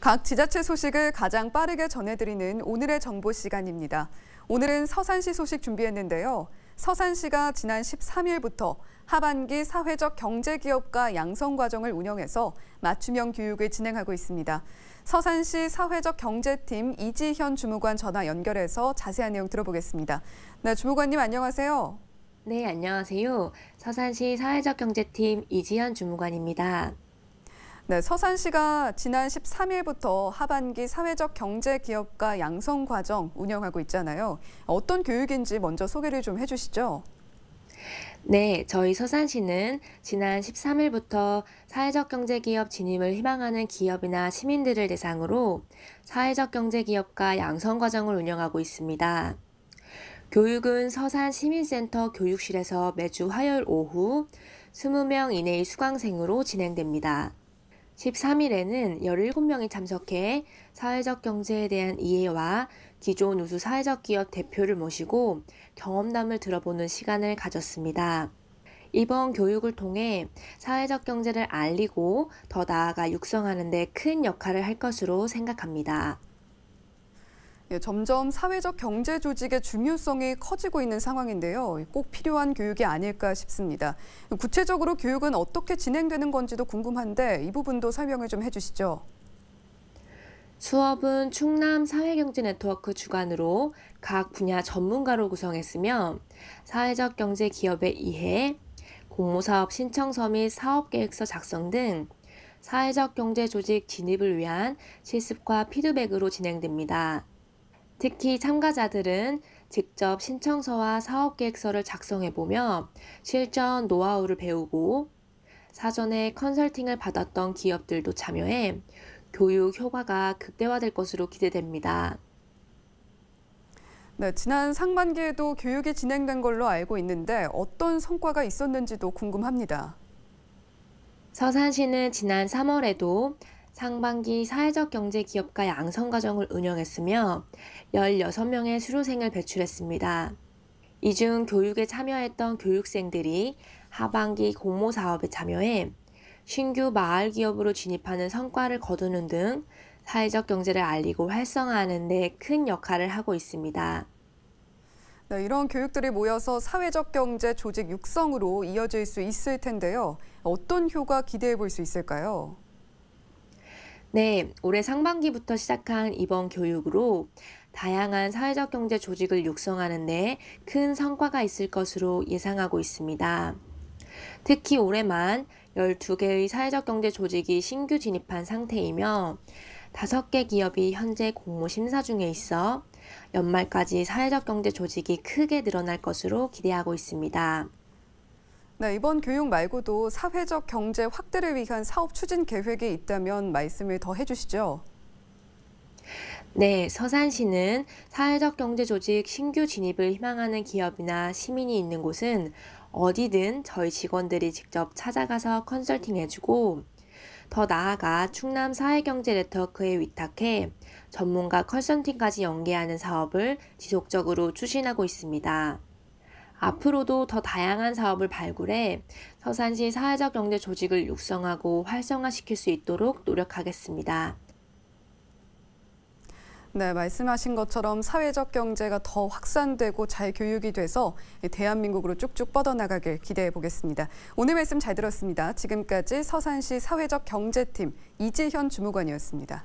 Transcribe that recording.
각 지자체 소식을 가장 빠르게 전해드리는 오늘의 정보 시간입니다. 오늘은 서산시 소식 준비했는데요. 서산시가 지난 13일부터 하반기 사회적 경제기업가 양성 과정을 운영해서 맞춤형 교육을 진행하고 있습니다. 서산시 사회적 경제팀 이지현 주무관 전화 연결해서 자세한 내용 들어보겠습니다. 네, 주무관님 안녕하세요. 네, 안녕하세요. 서산시 사회적 경제팀 이지현 주무관입니다. 네, 서산시가 지난 13일부터 하반기 사회적 경제 기업가 양성 과정 운영하고 있잖아요. 어떤 교육인지 먼저 소개를 좀 해주시죠. 네, 저희 서산시는 지난 13일부터 사회적 경제 기업 진입을 희망하는 기업이나 시민들을 대상으로 사회적 경제 기업가 양성 과정을 운영하고 있습니다. 교육은 서산 시민센터 교육실에서 매주 화요일 오후 20명 이내의 수강생으로 진행됩니다. 13일에는 17명이 참석해 사회적 경제에 대한 이해와 기존 우수 사회적 기업 대표를 모시고 경험담을 들어보는 시간을 가졌습니다. 이번 교육을 통해 사회적 경제를 알리고 더 나아가 육성하는 데 큰 역할을 할 것으로 생각합니다. 예, 점점 사회적 경제 조직의 중요성이 커지고 있는 상황인데요. 꼭 필요한 교육이 아닐까 싶습니다. 구체적으로 교육은 어떻게 진행되는 건지도 궁금한데 이 부분도 설명을 좀 해주시죠. 수업은 충남 사회경제 네트워크 주관으로 각 분야 전문가로 구성했으며 사회적 경제 기업의 이해, 공모사업 신청서 및 사업계획서 작성 등 사회적 경제 조직 진입을 위한 실습과 피드백으로 진행됩니다. 특히 참가자들은 직접 신청서와 사업계획서를 작성해보며 실전 노하우를 배우고 사전에 컨설팅을 받았던 기업들도 참여해 교육 효과가 극대화될 것으로 기대됩니다. 네, 지난 상반기에도 교육이 진행된 걸로 알고 있는데 어떤 성과가 있었는지도 궁금합니다. 서산시는 지난 3월에도 상반기 사회적 경제 기업가 양성 과정을 운영했으며 16명의 수료생을 배출했습니다. 이 중 교육에 참여했던 교육생들이 하반기 공모 사업에 참여해 신규 마을 기업으로 진입하는 성과를 거두는 등 사회적 경제를 알리고 활성화하는 데 큰 역할을 하고 있습니다. 네, 이런 교육들이 모여서 사회적 경제 조직 육성으로 이어질 수 있을 텐데요. 어떤 효과 기대해 볼 수 있을까요? 네, 올해 상반기부터 시작한 이번 교육으로 다양한 사회적 경제 조직을 육성하는 데 큰 성과가 있을 것으로 예상하고 있습니다. 특히 올해만 12개의 사회적 경제 조직이 신규 진입한 상태이며 5개 기업이 현재 공모 심사 중에 있어 연말까지 사회적 경제 조직이 크게 늘어날 것으로 기대하고 있습니다. 네, 이번 교육 말고도 사회적 경제 확대를 위한 사업 추진 계획이 있다면 말씀을 더 해주시죠. 네, 서산시는 사회적 경제 조직 신규 진입을 희망하는 기업이나 시민이 있는 곳은 어디든 저희 직원들이 직접 찾아가서 컨설팅해주고 더 나아가 충남 사회경제 네트워크에 위탁해 전문가 컨설팅까지 연계하는 사업을 지속적으로 추진하고 있습니다. 앞으로도 더 다양한 사업을 발굴해 서산시 사회적 경제 조직을 육성하고 활성화시킬 수 있도록 노력하겠습니다. 네, 말씀하신 것처럼 사회적 경제가 더 확산되고 잘 교육이 돼서 대한민국으로 쭉쭉 뻗어나가길 기대해 보겠습니다. 오늘 말씀 잘 들었습니다. 지금까지 서산시 사회적 경제팀 이지현 주무관이었습니다.